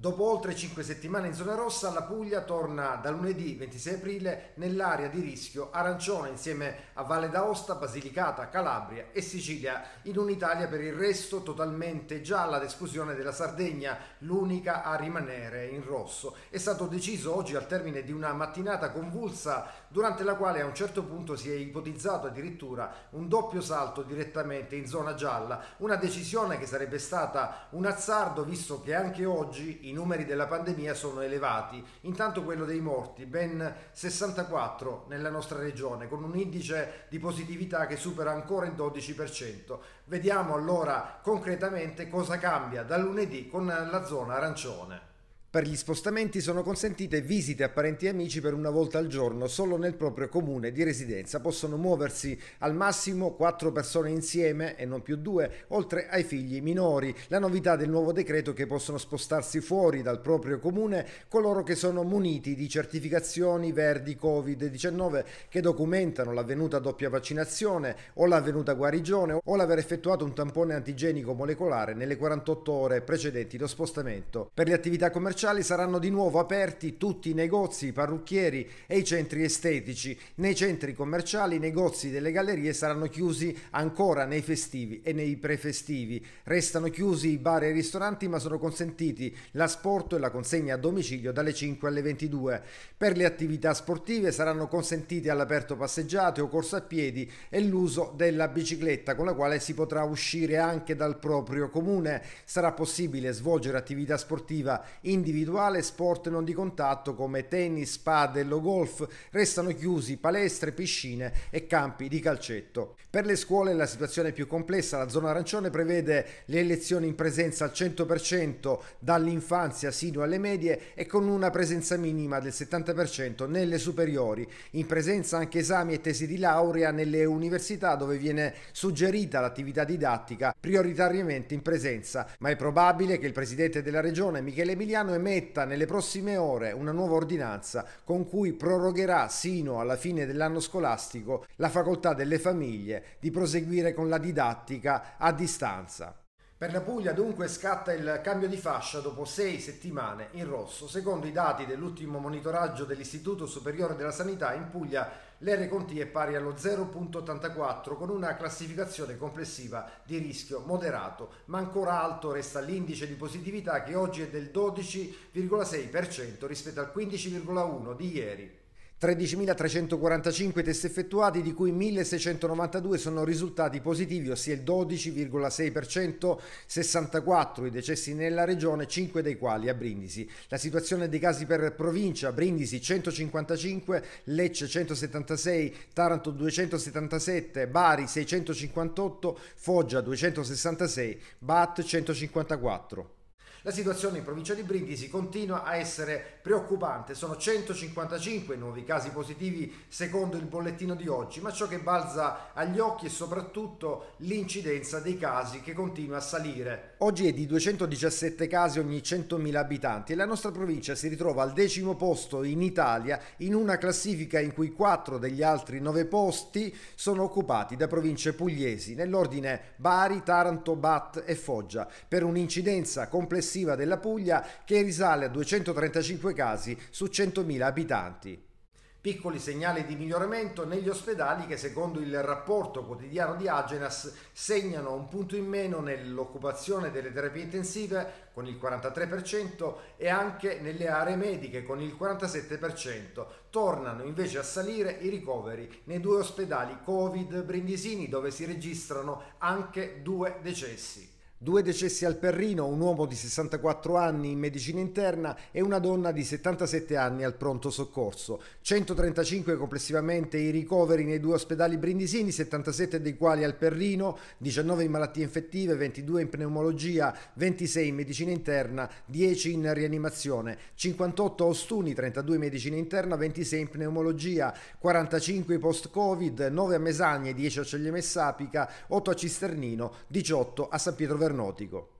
Dopo oltre 5 settimane in zona rossa, la Puglia torna da lunedì 26 aprile nell'area di rischio arancione insieme a Valle d'Aosta, Basilicata, Calabria e Sicilia, in un'Italia per il resto totalmente gialla ad esclusione della Sardegna, l'unica a rimanere in rosso. È stato deciso oggi al termine di una mattinata convulsa durante la quale a un certo punto si è ipotizzato addirittura un doppio salto direttamente in zona gialla, una decisione che sarebbe stata un azzardo visto che anche oggi i numeri della pandemia sono elevati, intanto quello dei morti, ben 64 nella nostra regione, con un indice di positività che supera ancora il 12%. Vediamo allora concretamente cosa cambia da lunedì con la zona arancione. Per gli spostamenti sono consentite visite a parenti e amici per una volta al giorno solo nel proprio comune di residenza. Possono muoversi al massimo quattro persone insieme e non più due, oltre ai figli minori. La novità del nuovo decreto è che possono spostarsi fuori dal proprio comune coloro che sono muniti di certificazioni verdi Covid-19 che documentano l'avvenuta doppia vaccinazione o l'avvenuta guarigione o l'aver effettuato un tampone antigenico molecolare nelle 48 ore precedenti lo spostamento. Per le attività commerciali commerciali saranno di nuovo aperti tutti i negozi, i parrucchieri e i centri estetici. Nei centri commerciali i negozi delle gallerie saranno chiusi ancora nei festivi e nei prefestivi. Restano chiusi i bar e i ristoranti ma sono consentiti l'asporto e la consegna a domicilio dalle 5 alle 22. Per le attività sportive saranno consentite all'aperto passeggiate o corso a piedi e l'uso della bicicletta con la quale si potrà uscire anche dal proprio comune. Sarà possibile svolgere attività sportiva in individuale sport non di contatto come tennis, padel o golf restano chiusi palestre, piscine e campi di calcetto. Per le scuole la situazione è più complessa, la zona arancione prevede le lezioni in presenza al 100% dall'infanzia sino alle medie e con una presenza minima del 70% nelle superiori, in presenza anche esami e tesi di laurea nelle università dove viene suggerita l'attività didattica prioritariamente in presenza, ma è probabile che il presidente della regione Michele Emiliano emetta nelle prossime ore una nuova ordinanza con cui prorogherà sino alla fine dell'anno scolastico la facoltà delle famiglie di proseguire con la didattica a distanza. Per la Puglia dunque scatta il cambio di fascia dopo sei settimane in rosso. Secondo i dati dell'ultimo monitoraggio dell'Istituto Superiore della Sanità in Puglia l'R Conti è pari allo 0.84 con una classificazione complessiva di rischio moderato, ma ancora alto resta l'indice di positività che oggi è del 12,6% rispetto al 15,1 di ieri. 13.345 test effettuati, di cui 1.692 sono risultati positivi, ossia il 12,6%, 64 i decessi nella regione, 5 dei quali a Brindisi. La situazione dei casi per provincia, Brindisi 155, Lecce 176, Taranto 277, Bari 658, Foggia 266, Bat 154. La situazione in provincia di Brindisi continua a essere preoccupante, sono 155 nuovi casi positivi secondo il bollettino di oggi, ma ciò che balza agli occhi è soprattutto l'incidenza dei casi che continua a salire. Oggi è di 217 casi ogni 100.000 abitanti e la nostra provincia si ritrova al decimo posto in Italia in una classifica in cui quattro degli altri nove posti sono occupati da province pugliesi nell'ordine Bari, Taranto, Bat e Foggia per un'incidenza complessiva della Puglia che risale a 235 casi su 100.000 abitanti. Piccoli segnali di miglioramento negli ospedali che secondo il rapporto quotidiano di Agenas segnano un punto in meno nell'occupazione delle terapie intensive con il 43% e anche nelle aree mediche con il 47%. Tornano invece a salire i ricoveri nei due ospedali Covid Brindisini dove si registrano anche due decessi. Due decessi al Perrino, un uomo di 64 anni in medicina interna e una donna di 77 anni al pronto soccorso. 135 complessivamente i ricoveri nei due ospedali brindisini, 77 dei quali al Perrino, 19 in malattie infettive, 22 in pneumologia, 26 in medicina interna, 10 in rianimazione, 58 a Ostuni, 32 in medicina interna, 26 in pneumologia, 45 post-Covid, 9 a Mesagne, 10 a Ceglie Messapica, 8 a Cisternino, 18 a San Pietro Verona aeronautico.